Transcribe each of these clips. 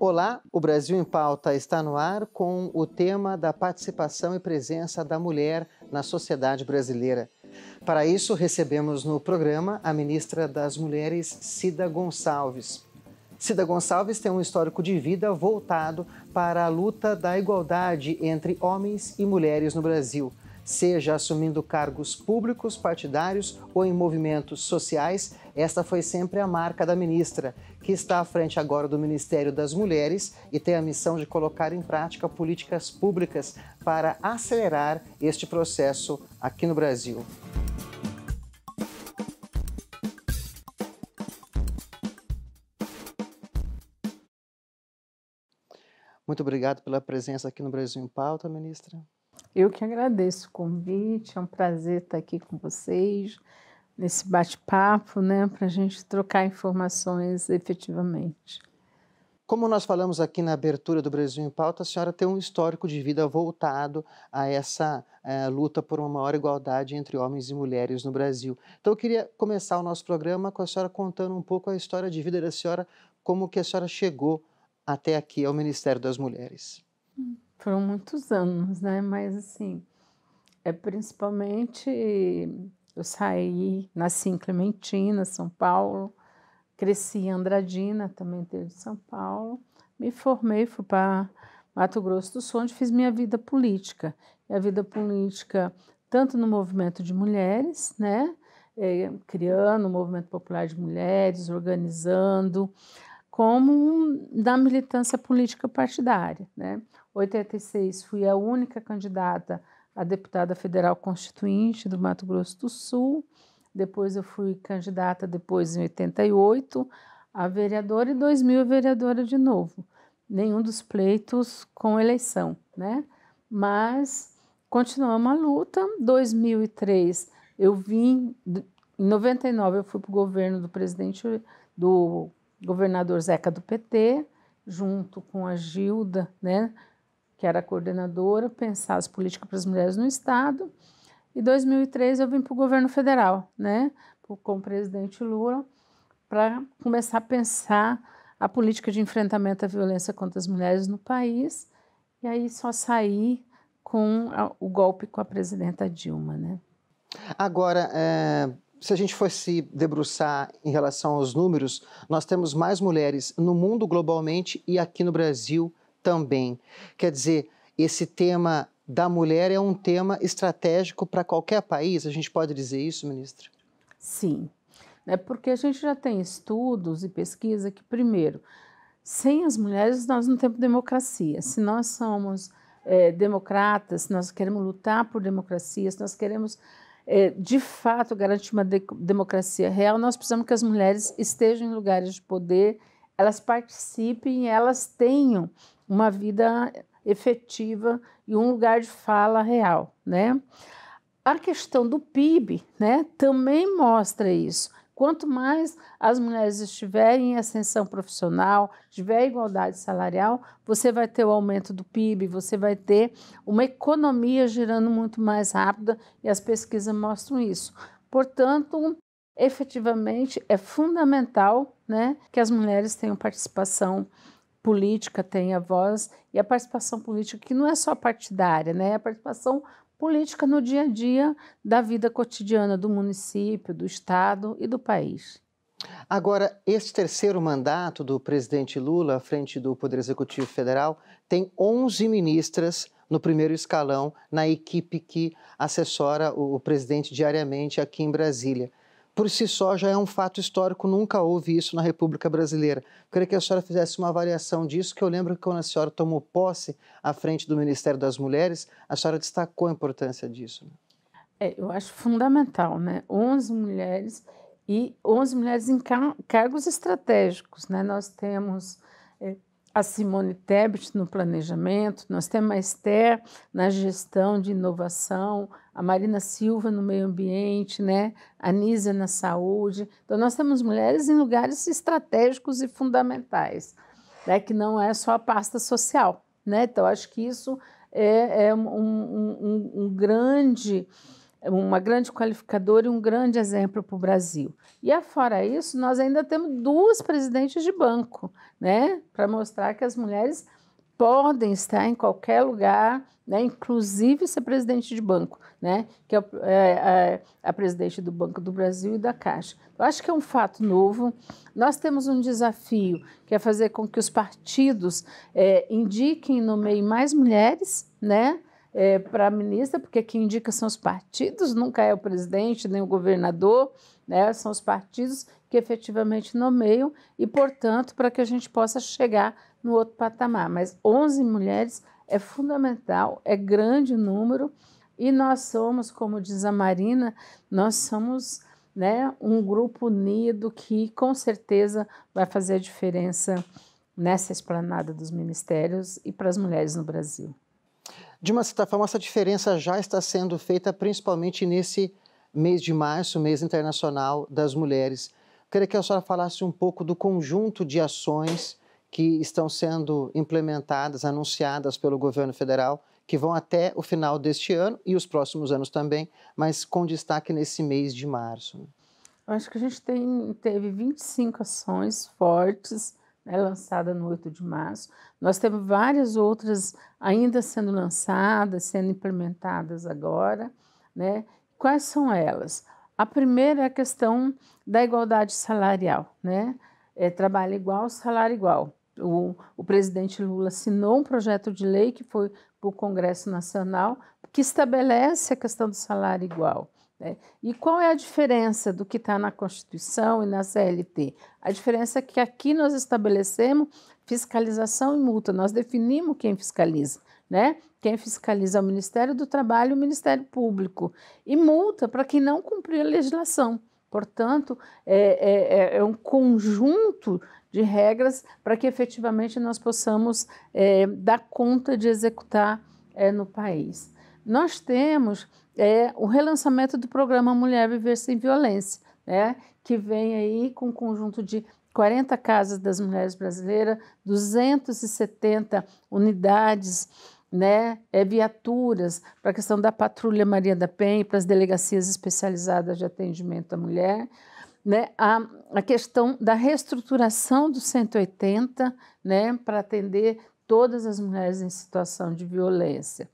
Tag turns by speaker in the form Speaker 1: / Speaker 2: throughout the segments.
Speaker 1: Olá, o Brasil em Pauta está no ar com o tema da participação e presença da mulher na sociedade brasileira. Para isso, recebemos no programa a ministra das Mulheres, Cida Gonçalves. Cida Gonçalves tem um histórico de vida voltado para a luta da igualdade entre homens e mulheres no Brasil seja assumindo cargos públicos, partidários ou em movimentos sociais, esta foi sempre a marca da ministra, que está à frente agora do Ministério das Mulheres e tem a missão de colocar em prática políticas públicas para acelerar este processo aqui no Brasil. Muito obrigado pela presença aqui no Brasil em Pauta, ministra.
Speaker 2: Eu que agradeço o convite, é um prazer estar aqui com vocês nesse bate-papo, né, para a gente trocar informações efetivamente.
Speaker 1: Como nós falamos aqui na abertura do Brasil em Pauta, a senhora tem um histórico de vida voltado a essa é, luta por uma maior igualdade entre homens e mulheres no Brasil. Então, eu queria começar o nosso programa com a senhora contando um pouco a história de vida da senhora, como que a senhora chegou até aqui ao Ministério das Mulheres.
Speaker 2: Foram muitos anos, né? Mas assim, é principalmente eu saí, nasci em Clementina, São Paulo, cresci em Andradina, também interior de São Paulo, me formei, fui para Mato Grosso do Sul, onde fiz minha vida política. E a vida política, tanto no movimento de mulheres, né? É, criando o movimento popular de mulheres, organizando, como da militância política partidária, né? 86, fui a única candidata a deputada federal constituinte do Mato Grosso do Sul. Depois eu fui candidata depois em 88 a vereadora e 2000 a vereadora de novo. Nenhum dos pleitos com eleição, né? Mas continuamos a luta. 2003 eu vim em 99 eu fui para o governo do presidente do governador Zeca do PT, junto com a Gilda, né? que era coordenadora, pensar as políticas para as mulheres no Estado. E 2003 eu vim para o governo federal, né, com o presidente Lula, para começar a pensar a política de enfrentamento à violência contra as mulheres no país. E aí só saí com a, o golpe com a presidenta Dilma, né.
Speaker 1: Agora, é, se a gente fosse debruçar em relação aos números, nós temos mais mulheres no mundo globalmente e aqui no Brasil também. Quer dizer, esse tema da mulher é um tema estratégico para qualquer país, a gente pode dizer isso, ministra? Sim, é porque a gente já tem estudos e pesquisa que, primeiro, sem as
Speaker 2: mulheres nós não temos democracia. Se nós somos é, democratas, se nós queremos lutar por democracia, se nós queremos é, de fato garantir uma de democracia real, nós precisamos que as mulheres estejam em lugares de poder, elas participem, elas tenham uma vida efetiva e um lugar de fala real, né? A questão do PIB, né, também mostra isso. Quanto mais as mulheres estiverem em ascensão profissional, tiver igualdade salarial, você vai ter o aumento do PIB, você vai ter uma economia girando muito mais rápida e as pesquisas mostram isso. Portanto, efetivamente é fundamental né, que as mulheres tenham participação política tenha voz e a participação política, que não é só partidária, né? é a participação política no dia a dia da vida cotidiana do município, do estado e do
Speaker 1: país. Agora, esse terceiro mandato do presidente Lula à frente do Poder Executivo Federal tem 11 ministras no primeiro escalão na equipe que assessora o presidente diariamente aqui em Brasília por si só já é um fato histórico, nunca houve isso na República Brasileira. Eu queria que a senhora fizesse uma avaliação disso, que eu lembro que quando a senhora tomou posse à frente do Ministério das Mulheres, a senhora destacou a importância disso. Né?
Speaker 2: É, eu acho fundamental, né? 11 mulheres e 11 mulheres em cargos estratégicos, né? Nós temos a Simone Tebet no planejamento, nós temos a Esther na gestão de inovação, a Marina Silva no meio ambiente, né? a Nisa na saúde. Então, nós temos mulheres em lugares estratégicos e fundamentais, né? que não é só a pasta social. Né? Então, acho que isso é, é um, um, um, um grande uma grande qualificadora e um grande exemplo para o Brasil. E afora isso, nós ainda temos duas presidentes de banco, né, para mostrar que as mulheres podem estar em qualquer lugar, né, inclusive ser presidente de banco, né, que é, é, é, a presidente do Banco do Brasil e da Caixa. Eu acho que é um fato novo. Nós temos um desafio que é fazer com que os partidos é, indiquem e nomeiem mais mulheres, né, é, para a ministra, porque quem indica são os partidos, nunca é o presidente nem o governador, né? são os partidos que efetivamente nomeiam e, portanto, para que a gente possa chegar no outro patamar. Mas 11 mulheres é fundamental, é grande número e nós somos, como diz a Marina, nós somos né, um grupo unido que com certeza vai fazer a diferença nessa esplanada
Speaker 1: dos ministérios e para as mulheres no Brasil. De uma certa forma, essa diferença já está sendo feita principalmente nesse mês de março, mês internacional das mulheres. Queria que a senhora falasse um pouco do conjunto de ações que estão sendo implementadas, anunciadas pelo governo federal, que vão até o final deste ano e os próximos anos também, mas com destaque nesse mês de março.
Speaker 2: Eu acho que a gente tem, teve 25 ações fortes né, lançada no 8 de março. Nós temos várias outras ainda sendo lançadas, sendo implementadas agora. Né? Quais são elas? A primeira é a questão da igualdade salarial, né? É trabalho igual, salário igual. O, o presidente Lula assinou um projeto de lei que foi para o Congresso Nacional que estabelece a questão do salário igual. Né? E qual é a diferença do que está na Constituição e na CLT? A diferença é que aqui nós estabelecemos fiscalização e multa, nós definimos quem fiscaliza. Né? Quem fiscaliza é o Ministério do Trabalho e o Ministério Público. E multa para quem não cumprir a legislação. Portanto, é, é, é, é um conjunto de regras para que efetivamente nós possamos é, dar conta de executar é, no país. Nós temos é o relançamento do programa Mulher Viver Sem Violência, né? que vem aí com um conjunto de 40 casas das mulheres brasileiras, 270 unidades, né, é, viaturas para a questão da patrulha Maria da Penha, para as delegacias especializadas de atendimento à mulher, né, a, a questão da reestruturação do 180, né, para atender todas as mulheres em situação de violência.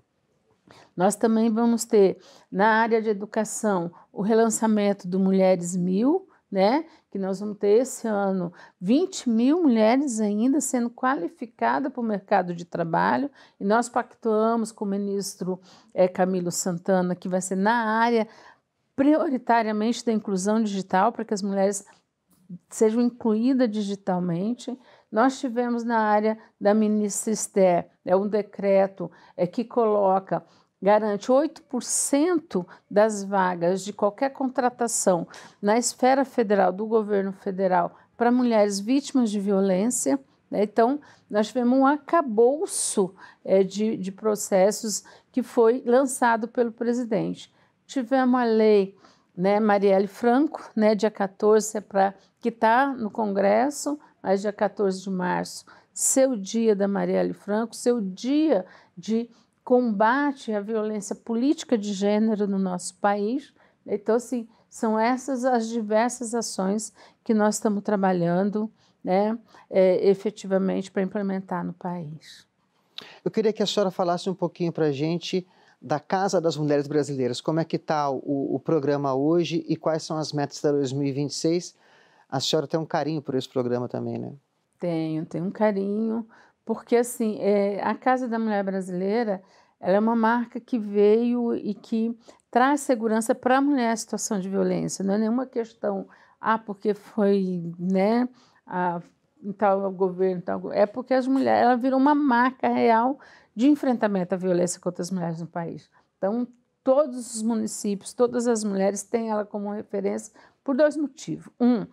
Speaker 2: Nós também vamos ter na área de educação o relançamento do Mulheres Mil, né? Que nós vamos ter esse ano 20 mil mulheres ainda sendo qualificadas para o mercado de trabalho. E nós pactuamos com o ministro é, Camilo Santana, que vai ser na área prioritariamente da inclusão digital, para que as mulheres sejam incluídas digitalmente. Nós tivemos na área da Minister, é né, um decreto é, que coloca garante 8% das vagas de qualquer contratação na esfera federal do governo federal para mulheres vítimas de violência. Né? Então, nós tivemos um acabouço é, de, de processos que foi lançado pelo presidente. Tivemos a lei né, Marielle Franco, né, dia 14, é pra, que está no Congresso, mas dia 14 de março, seu dia da Marielle Franco, seu dia de combate à violência política de gênero no nosso país. Então, assim, são essas as diversas ações que nós estamos trabalhando né, é, efetivamente para implementar no país.
Speaker 1: Eu queria que a senhora falasse um pouquinho para a gente da Casa das Mulheres Brasileiras. Como é que está o, o programa hoje e quais são as metas da 2026? A senhora tem um carinho por esse programa também, né?
Speaker 2: Tenho, tenho um carinho, porque assim, é, a Casa da Mulher Brasileira, ela é uma marca que veio e que traz segurança para a mulher em situação de violência. Não é nenhuma questão, ah, porque foi, né, a, tal governo, tal é porque as mulheres, ela virou uma marca real de enfrentamento à violência contra as mulheres no país. Então, todos os municípios, todas as mulheres têm ela como referência por dois motivos. Um,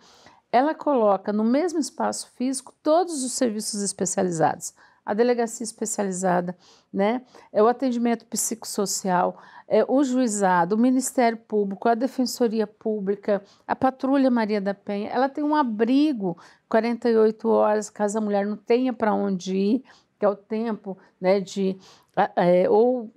Speaker 2: ela coloca no mesmo espaço físico todos os serviços especializados. A delegacia especializada, né? é o atendimento psicossocial, é o juizado, o Ministério Público, a Defensoria Pública, a Patrulha Maria da Penha. Ela tem um abrigo 48 horas, caso a mulher não tenha para onde ir, que é o tempo né, de. É, ou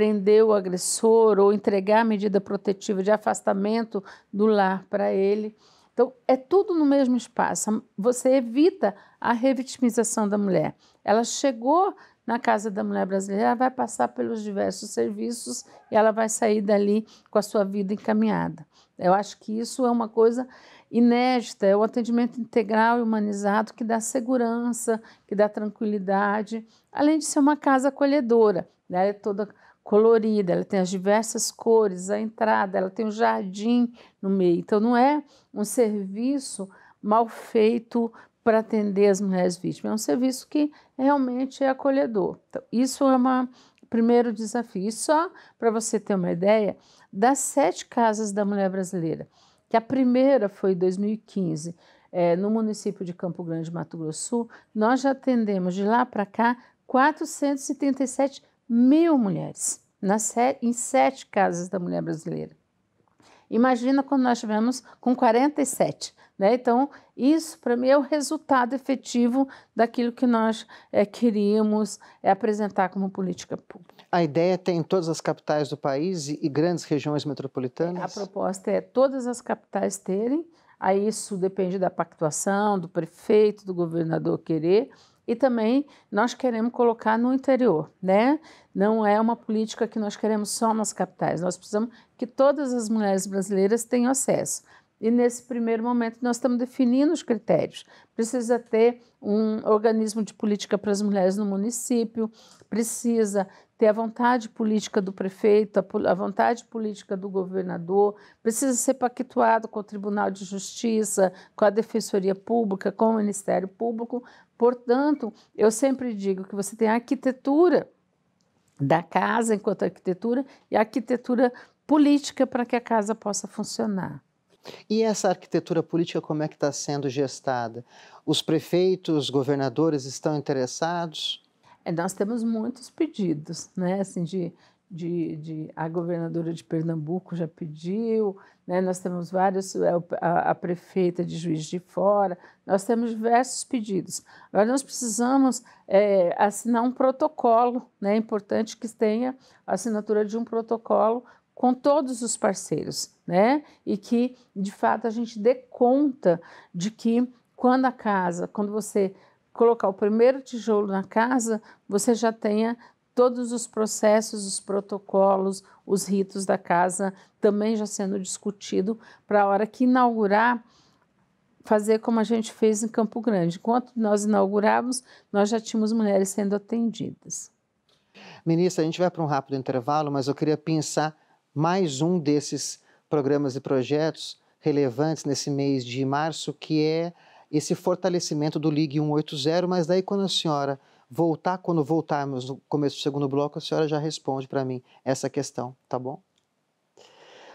Speaker 2: prender o agressor ou entregar a medida protetiva de afastamento do lar para ele. Então, é tudo no mesmo espaço. Você evita a revitimização da mulher. Ela chegou na Casa da Mulher Brasileira, ela vai passar pelos diversos serviços e ela vai sair dali com a sua vida encaminhada. Eu acho que isso é uma coisa inédita, é o atendimento integral e humanizado que dá segurança, que dá tranquilidade, além de ser uma casa acolhedora, né? É toda colorida, ela tem as diversas cores, a entrada, ela tem um jardim no meio. Então, não é um serviço mal feito para atender as mulheres vítimas. É um serviço que realmente é acolhedor. Então, isso é um primeiro desafio. E só para você ter uma ideia, das sete casas da mulher brasileira, que a primeira foi em 2015, é, no município de Campo Grande, Mato Grosso, nós já atendemos de lá para cá 437 mil mulheres nas, em sete casas da mulher brasileira. Imagina quando nós tivemos com 47. Né? Então, isso para mim é o resultado efetivo daquilo que nós é, queríamos é, apresentar como política pública.
Speaker 1: A ideia é ter em todas as capitais do país e grandes regiões metropolitanas? A proposta é todas as capitais terem,
Speaker 2: aí isso depende da pactuação, do prefeito, do governador querer, e também nós queremos colocar no interior, né? Não é uma política que nós queremos só nas capitais, nós precisamos que todas as mulheres brasileiras tenham acesso. E nesse primeiro momento nós estamos definindo os critérios. Precisa ter um organismo de política para as mulheres no município, precisa ter a vontade política do prefeito, a, vontade política do governador, precisa ser pactuado com o Tribunal de Justiça, com a Defensoria Pública, com o Ministério Público, Portanto, eu sempre digo que você tem a arquitetura da casa enquanto arquitetura e a arquitetura política para que a casa possa funcionar.
Speaker 1: E essa arquitetura política, como é que está sendo gestada? Os prefeitos, governadores estão interessados? É, nós temos muitos pedidos, né, assim, de de, de, a
Speaker 2: governadora de Pernambuco já pediu, né? nós temos vários, é, a, a, prefeita de Juiz de Fora, nós temos diversos pedidos. Agora nós precisamos é, assinar um protocolo, né? é importante que tenha a assinatura de um protocolo com todos os parceiros, né? E que de fato a gente dê conta de que quando a casa, quando você colocar o primeiro tijolo na casa, você já tenha todos os processos, os protocolos, os ritos da casa também já sendo discutido para a hora que inaugurar fazer como a gente fez em Campo Grande. Enquanto nós inaugurávamos, nós já tínhamos mulheres sendo atendidas.
Speaker 1: Ministra, a gente vai para um rápido intervalo, mas eu queria pensar mais um desses programas e projetos relevantes nesse mês de março, que é esse fortalecimento do Ligue 180, mas daí quando a senhora voltar, quando voltarmos no começo do segundo bloco, a senhora já responde para mim essa questão, tá bom?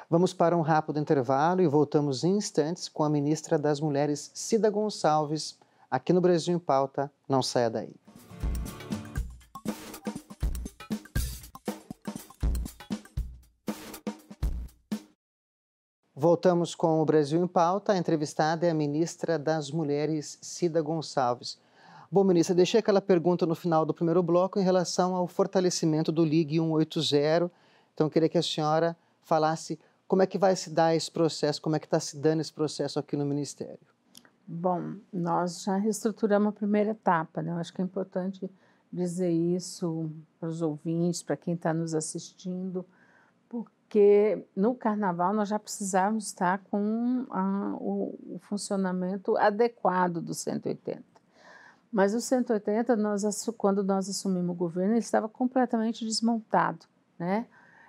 Speaker 1: Vamos para um rápido intervalo e voltamos em instantes com a ministra das Mulheres, Cida Gonçalves, aqui no Brasil em Pauta. Não saia daí. Voltamos com o Brasil em Pauta. A entrevistada é a ministra das Mulheres, Cida Gonçalves. Bom, ministra, deixei aquela pergunta no final do primeiro bloco em relação ao fortalecimento do Ligue 180. Então, queria que a senhora falasse como é que vai se dar esse processo, como é que está se dando esse processo aqui no Ministério.
Speaker 2: Bom, nós já reestruturamos a primeira etapa, né? Eu acho que é importante dizer isso para os ouvintes, para quem está nos assistindo, porque no Carnaval nós já precisávamos estar com a, o, o funcionamento adequado do 180. Mas o 180, nós, quando nós assumimos o governo, ele estava completamente desmontado. Né?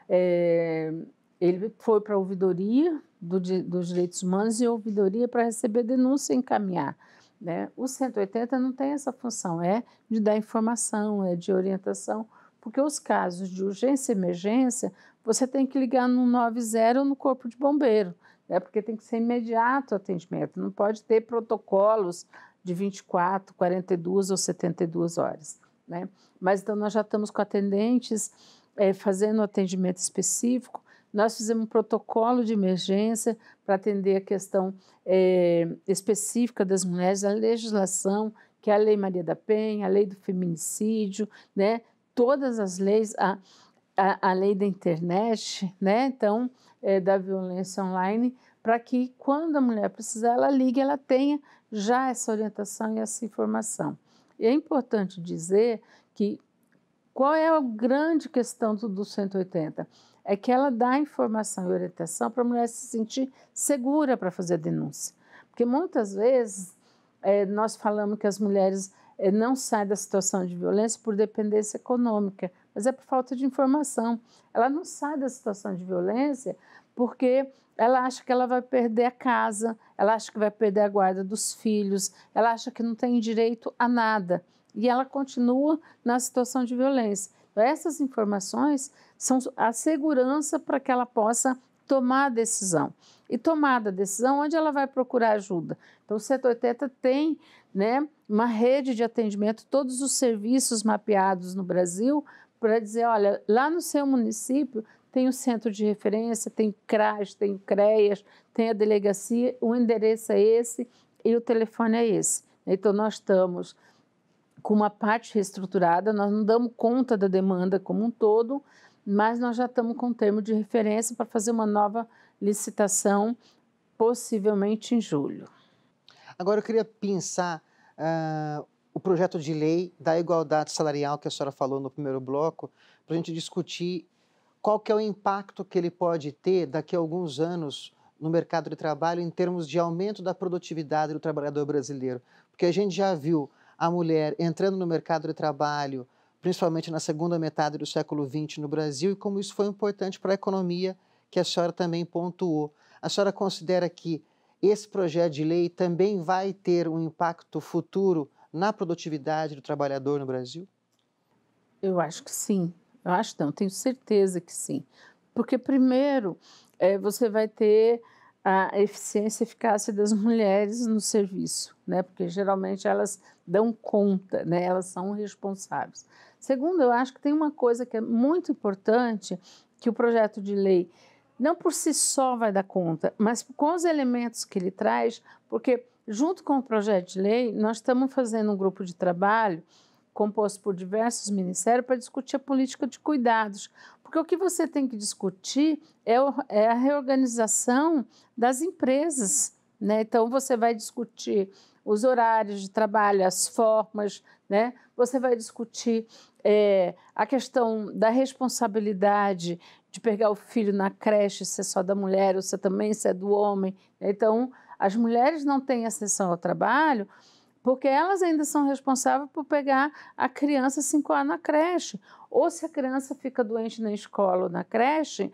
Speaker 2: É, ele foi para a ouvidoria do, dos direitos humanos e a ouvidoria para receber denúncia e encaminhar. Né? O 180 não tem essa função, é de dar informação, é de orientação, porque os casos de urgência e emergência, você tem que ligar no 90 ou no corpo de bombeiro, né? porque tem que ser imediato o atendimento, não pode ter protocolos de 24, 42 ou 72 horas. Né? Mas então nós já estamos com atendentes é, fazendo atendimento específico. Nós fizemos um protocolo de emergência para atender a questão é, específica das mulheres, a legislação, que é a Lei Maria da Penha, a Lei do Feminicídio, né? todas as leis, a, a, a lei da internet, né? então, é, da violência online, para que quando a mulher precisar, ela ligue, ela tenha já essa orientação e essa informação. E é importante dizer que qual é a grande questão do, do 180? É que ela dá informação e orientação para a mulher se sentir segura para fazer a denúncia. Porque muitas vezes é, nós falamos que as mulheres é, não saem da situação de violência por dependência econômica, mas é por falta de informação. Ela não sai da situação de violência porque ela acha que ela vai perder a casa, ela acha que vai perder a guarda dos filhos, ela acha que não tem direito a nada e ela continua na situação de violência. Então, essas informações são a segurança para que ela possa tomar a decisão. E tomada a decisão, onde ela vai procurar ajuda? Então, o 180 tem né, uma rede de atendimento, todos os serviços mapeados no Brasil, para dizer: olha, lá no seu município tem o centro de referência, tem CRAS, tem CREAS, tem a delegacia, o endereço é esse e o telefone é esse. Então, nós estamos com uma parte reestruturada, nós não damos conta da demanda como um todo, mas nós já estamos com um termo de referência para fazer uma nova licitação, possivelmente em julho.
Speaker 1: Agora eu queria pensar uh, o projeto de lei da igualdade salarial que a senhora falou no primeiro bloco, para a gente discutir qual que é o impacto que ele pode ter daqui a alguns anos no mercado de trabalho em termos de aumento da produtividade do trabalhador brasileiro. Porque a gente já viu a mulher entrando no mercado de trabalho, principalmente na segunda metade do século XX no Brasil, e como isso foi importante para a economia, que a senhora também pontuou. A senhora considera que esse projeto de lei também vai ter um impacto futuro na produtividade do trabalhador no Brasil?
Speaker 2: Eu acho que sim. Eu acho não, tenho certeza que sim. Porque, primeiro, é, você vai ter a eficiência e eficácia das mulheres no serviço, né? Porque geralmente elas dão conta, né? Elas são responsáveis. Segundo, eu acho que tem uma coisa que é muito importante que o projeto de lei não por si só vai dar conta, mas com os elementos que ele traz, porque junto com o projeto de lei nós estamos fazendo um grupo de trabalho composto por diversos ministérios, para discutir a política de cuidados. Porque o que você tem que discutir é, é a reorganização das empresas. Né? Então, você vai discutir os horários de trabalho, as formas, né? Você vai discutir é, a questão da responsabilidade de pegar o filho na creche, se é só da mulher ou se é também se é do homem. Né? Então, as mulheres não têm acesso ao trabalho porque elas ainda são responsáveis por pegar a criança cinco anos na creche. Ou se a criança fica doente na escola ou na creche,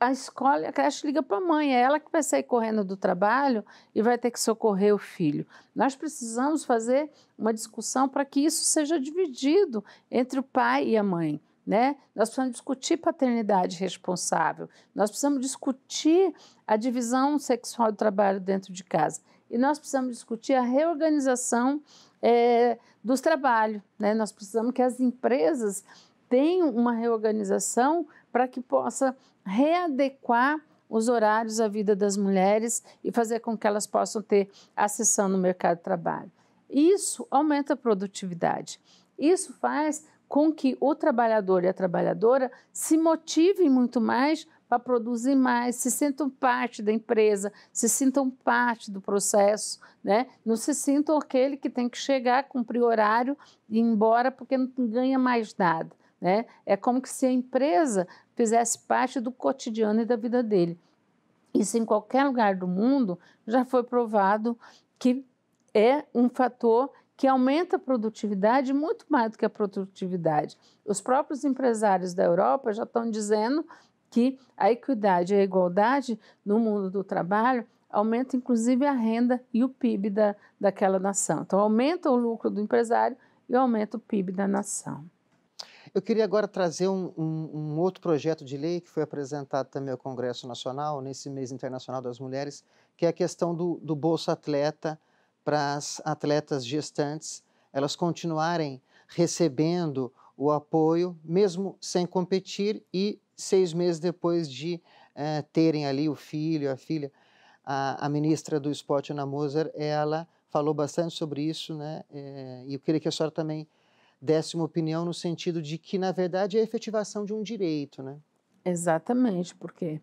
Speaker 2: a escola, a creche liga para a mãe, é ela que vai sair correndo do trabalho e vai ter que socorrer o filho. Nós precisamos fazer uma discussão para que isso seja dividido entre o pai e a mãe. Né? Nós precisamos discutir paternidade responsável, nós precisamos discutir a divisão sexual do trabalho dentro de casa e nós precisamos discutir a reorganização é, dos trabalhos. Né? Nós precisamos que as empresas tenham uma reorganização para que possa readequar os horários à vida das mulheres e fazer com que elas possam ter acessão no mercado de trabalho. Isso aumenta a produtividade. Isso faz com que o trabalhador e a trabalhadora se motivem muito mais para produzir mais, se sintam parte da empresa, se sintam parte do processo, né? Não se sintam aquele que tem que chegar, cumprir horário e ir embora porque não ganha mais nada, né? É como se a empresa fizesse parte do cotidiano e da vida dele. Isso em qualquer lugar do mundo já foi provado que é um fator que aumenta a produtividade muito mais do que a produtividade. Os próprios empresários da Europa já estão dizendo que a equidade e a igualdade no mundo do trabalho aumenta inclusive a renda e o PIB da, daquela nação. Então, aumenta o lucro do empresário e aumenta o PIB da nação.
Speaker 1: Eu queria agora trazer um, um, um, outro projeto de lei que foi apresentado também ao Congresso Nacional, nesse mês internacional das mulheres, que é a questão do, do Bolsa Atleta para as atletas gestantes, elas continuarem recebendo o apoio, mesmo sem competir e seis meses depois de eh, terem ali o filho, a filha. A, a ministra do esporte, Ana Moser, ela falou bastante sobre isso, né? É, e eu queria que a senhora também desse uma opinião no sentido de que, na verdade, é a efetivação de um direito, né? Exatamente, porque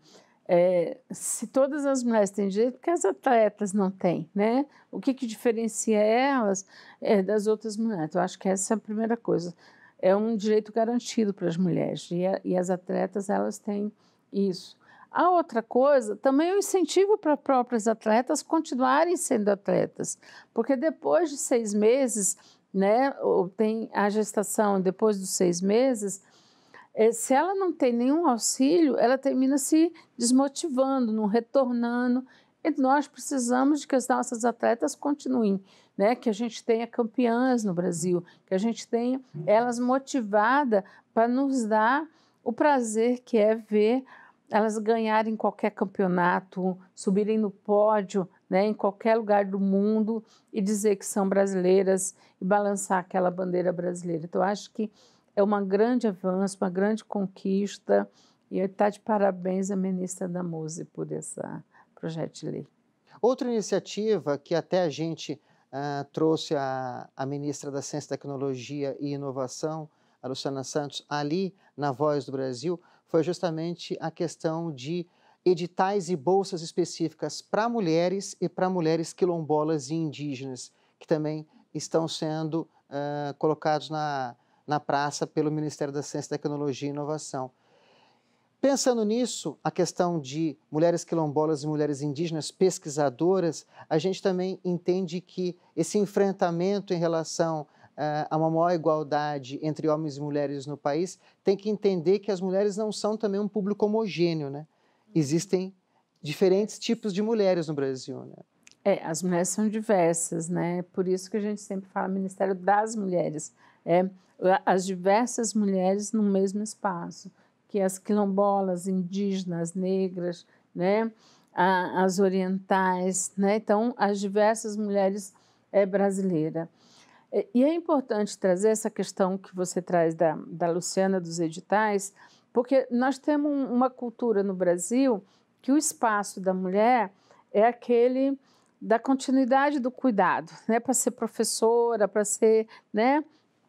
Speaker 1: é, se todas as mulheres têm direito, porque as atletas não têm,
Speaker 2: né? O que, que diferencia elas é, das outras mulheres? Eu acho que essa é a primeira coisa é um direito garantido para as mulheres e, a, e, as atletas elas têm isso. A outra coisa, também o é um incentivo para próprias atletas continuarem sendo atletas, porque depois de seis meses, né, ou tem a gestação depois dos seis meses, é, se ela não tem nenhum auxílio, ela termina se desmotivando, não retornando. E nós precisamos de que as nossas atletas continuem né? que a gente tenha campeãs no Brasil, que a gente tenha elas motivadas para nos dar o prazer que é ver elas ganharem qualquer campeonato, subirem no pódio, né, em qualquer lugar do mundo e dizer que são brasileiras e balançar aquela bandeira brasileira. Então, acho que é um grande avanço, uma grande conquista e está de parabéns a ministra da Muse por esse projeto de lei.
Speaker 1: Outra iniciativa que até a gente uh, trouxe a, a ministra da Ciência, Tecnologia e Inovação, a Luciana Santos, ali na Voz do Brasil, foi justamente a questão de editais e bolsas específicas para mulheres e para mulheres quilombolas e indígenas, que também estão sendo uh, colocados na, na praça pelo Ministério da Ciência, Tecnologia e Inovação. Pensando nisso, a questão de mulheres quilombolas e mulheres indígenas pesquisadoras, a gente também entende que esse enfrentamento em relação uh, a uma maior igualdade entre homens e mulheres no país tem que entender que as mulheres não são também um público homogêneo, né? Existem diferentes tipos de mulheres no Brasil, né? É, as mulheres
Speaker 2: são diversas, né? Por isso que a gente sempre fala Ministério das Mulheres. É, as diversas mulheres no mesmo espaço que as quilombolas, indígenas, negras, né, as orientais, né, então as diversas mulheres é, brasileiras. E é importante trazer essa questão que você traz da, da Luciana dos editais, porque nós temos uma cultura no Brasil que o espaço da mulher é aquele da continuidade do cuidado, né, para ser professora, para ser, né,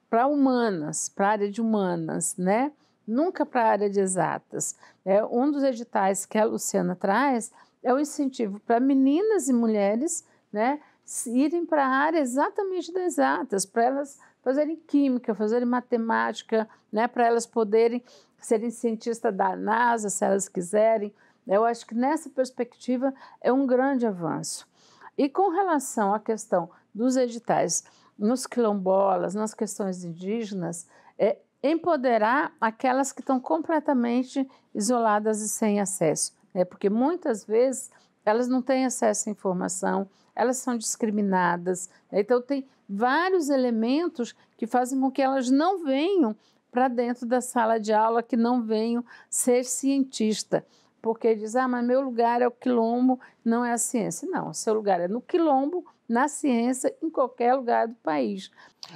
Speaker 2: para humanas, para a área de humanas, né? nunca para a área de exatas. É, um dos editais que a Luciana traz é o incentivo para meninas e mulheres né, irem para a área exatamente das exatas, para elas fazerem química, fazerem matemática, né, para elas poderem serem cientistas da NASA, se elas quiserem. Né? Eu acho que nessa perspectiva é um grande avanço. E com relação à questão dos editais nos quilombolas, nas questões indígenas, é, empoderar aquelas que estão completamente isoladas e sem acesso, né? porque muitas vezes elas não têm acesso à informação, elas são discriminadas. Né? Então, tem vários elementos que fazem com que elas não venham para dentro da sala de aula, que não venham ser cientista. Porque diz, ah, mas meu lugar é o quilombo, não é a ciência. Não, seu lugar é no quilombo, na ciência em qualquer lugar do país.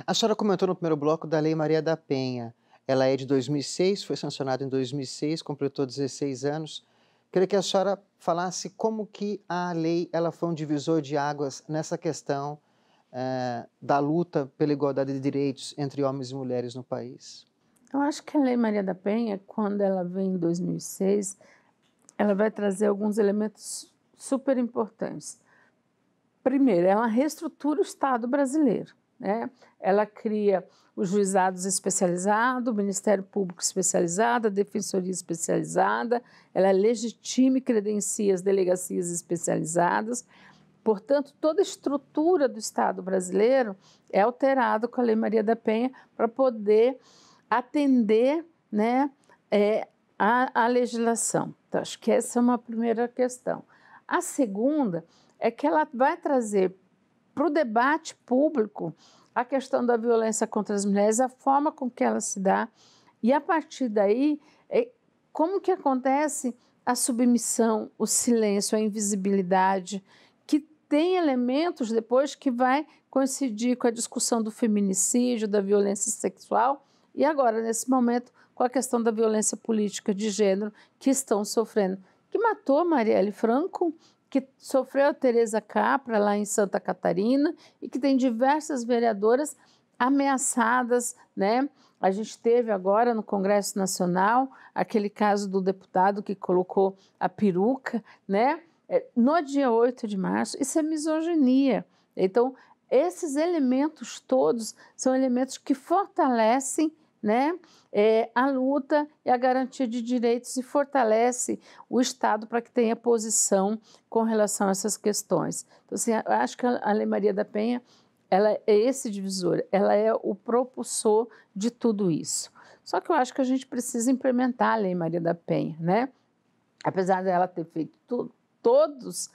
Speaker 1: A senhora comentou no primeiro bloco da Lei Maria da Penha. Ela é de 2006, foi sancionada em 2006, completou 16 anos. Queria que a senhora falasse como que a lei ela foi um divisor de águas nessa questão eh, da luta pela igualdade de direitos entre homens e mulheres no país.
Speaker 2: Eu acho que a Lei Maria da Penha, quando ela vem em 2006, ela vai trazer alguns elementos super importantes. Primeiro, ela reestrutura o Estado brasileiro. Né? Ela cria os juizados especializados, o Ministério Público especializado, a Defensoria especializada, ela legitima e credencia as delegacias especializadas. Portanto, toda a estrutura do Estado brasileiro é alterada com a Lei Maria da Penha para poder atender né, é, a, a legislação. Então, acho que essa é uma primeira questão. A segunda é que ela vai trazer para o debate público a questão da violência contra as mulheres, a forma com que ela se dá, e a partir daí, é, como que acontece a submissão, o silêncio, a invisibilidade, que tem elementos depois que vai coincidir com a discussão do feminicídio, da violência sexual, e agora, nesse momento, com a questão da violência política de gênero que estão sofrendo, que matou Marielle Franco, que sofreu a Tereza Capra lá em Santa Catarina e que tem diversas vereadoras ameaçadas, né? A gente teve agora no Congresso Nacional aquele caso do deputado que colocou a peruca, né? É, no dia 8 de março, isso é misoginia. Então, esses elementos todos são elementos que fortalecem né, é, a luta e a garantia de direitos e fortalece o Estado para que tenha posição com relação a essas questões. Então, assim, eu acho que a Lei Maria da Penha ela é esse divisor, ela é o propulsor de tudo isso. Só que eu acho que a gente precisa implementar a Lei Maria da Penha, né? Apesar dela ter feito tudo, todos,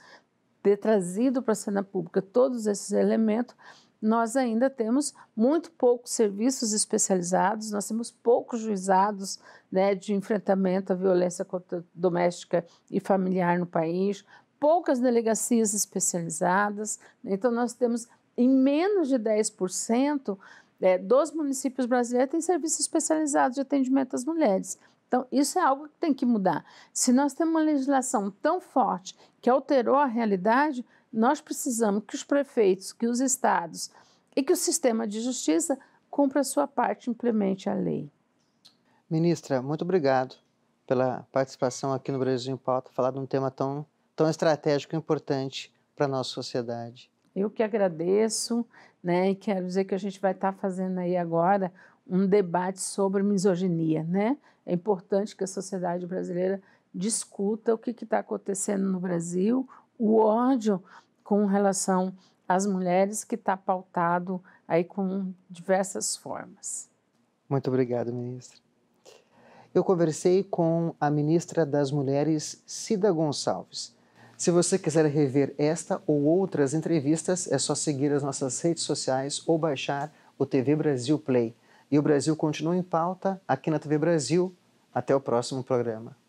Speaker 2: ter trazido para a cena pública todos esses elementos, nós ainda temos muito poucos serviços especializados, nós temos poucos juizados né, de enfrentamento à violência doméstica e familiar no país, poucas delegacias especializadas. Né, então, nós temos em menos de 10% é, dos municípios brasileiros tem serviços especializados de atendimento às mulheres. Então, isso é algo que tem que mudar. Se nós temos uma legislação tão forte que alterou a realidade, nós precisamos que os prefeitos, que os estados e que o sistema de justiça cumpra a sua parte, e implemente
Speaker 1: a lei. Ministra, muito obrigado pela participação aqui no Brasil em Pauta, falar de um tema tão, tão estratégico e importante para a nossa sociedade. Eu
Speaker 2: que agradeço, né, e quero dizer que a gente vai estar tá fazendo aí agora um debate sobre misoginia, né? É importante que a sociedade brasileira discuta o que está acontecendo no Brasil, o ódio com relação às mulheres que está pautado aí com diversas formas.
Speaker 1: Muito obrigado, ministra. Eu conversei com a ministra das Mulheres, Cida Gonçalves. Se você quiser rever esta ou outras entrevistas, é só seguir as nossas redes sociais ou baixar o TV Brasil Play. E o Brasil continua em pauta aqui na TV Brasil. Até o próximo programa.